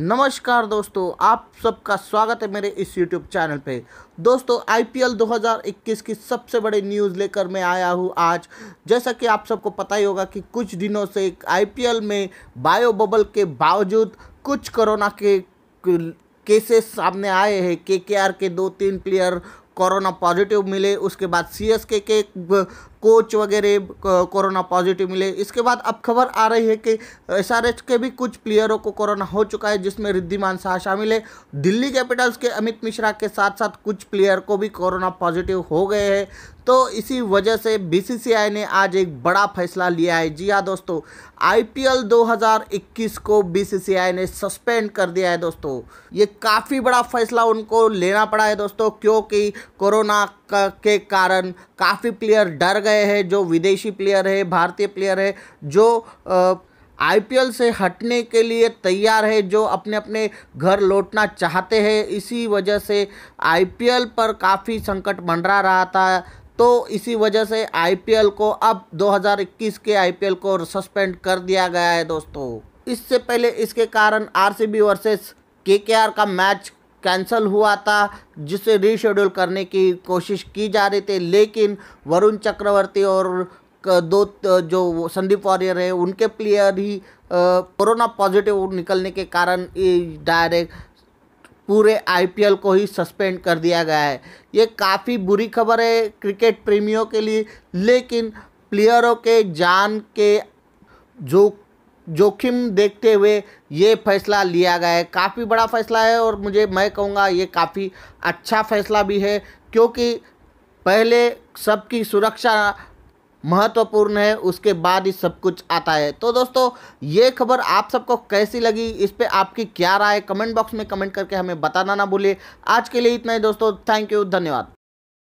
नमस्कार दोस्तों आप सबका स्वागत है मेरे इस यूट्यूब चैनल पे दोस्तों आईपीएल 2021 की सबसे बड़ी न्यूज़ लेकर मैं आया हूँ आज जैसा कि आप सबको पता ही होगा कि कुछ दिनों से आईपीएल में बायो बबल के बावजूद कुछ कोरोना के केसेस सामने आए हैं के के आर के दो तीन प्लेयर कोरोना पॉजिटिव मिले उसके बाद सी के कोच वगैरह कोरोना पॉजिटिव मिले इसके बाद अब खबर आ रही है कि एस के भी कुछ प्लेयरों को कोरोना हो चुका है जिसमें रिद्धिमान शाह शामिल है दिल्ली कैपिटल्स के अमित मिश्रा के साथ साथ कुछ प्लेयर को भी कोरोना पॉजिटिव हो गए हैं तो इसी वजह से बीसीसीआई ने आज एक बड़ा फैसला लिया है जी हाँ दोस्तों आईपीएल 2021 को बीसीसीआई ने सस्पेंड कर दिया है दोस्तों ये काफ़ी बड़ा फैसला उनको लेना पड़ा है दोस्तों क्योंकि कोरोना का के कारण काफ़ी प्लेयर डर गए हैं जो विदेशी प्लेयर है भारतीय प्लेयर है जो आईपीएल से हटने के लिए तैयार है जो अपने अपने घर लौटना चाहते हैं इसी वजह से आईपीएल पर काफ़ी संकट मंडरा रहा था तो इसी वजह से आईपीएल को अब 2021 के आईपीएल को सस्पेंड कर दिया गया है दोस्तों इससे पहले इसके कारण आरसीबी वर्सेस केकेआर का मैच कैंसिल हुआ था जिसे रीशेड्यूल करने की कोशिश की जा रही थी लेकिन वरुण चक्रवर्ती और दो जो संदीप वॉरियर हैं उनके प्लेयर ही कोरोना पॉजिटिव निकलने के कारण डायरेक्ट पूरे आईपीएल को ही सस्पेंड कर दिया गया है ये काफ़ी बुरी खबर है क्रिकेट प्रेमियों के लिए लेकिन प्लेयरों के जान के जो जोखिम देखते हुए ये फैसला लिया गया है काफ़ी बड़ा फैसला है और मुझे मैं कहूँगा ये काफ़ी अच्छा फैसला भी है क्योंकि पहले सबकी सुरक्षा महत्वपूर्ण है उसके बाद ही सब कुछ आता है तो दोस्तों ये खबर आप सबको कैसी लगी इस पर आपकी क्या राय कमेंट बॉक्स में कमेंट करके हमें बताना ना भूलिए आज के लिए इतना ही दोस्तों थैंक यू धन्यवाद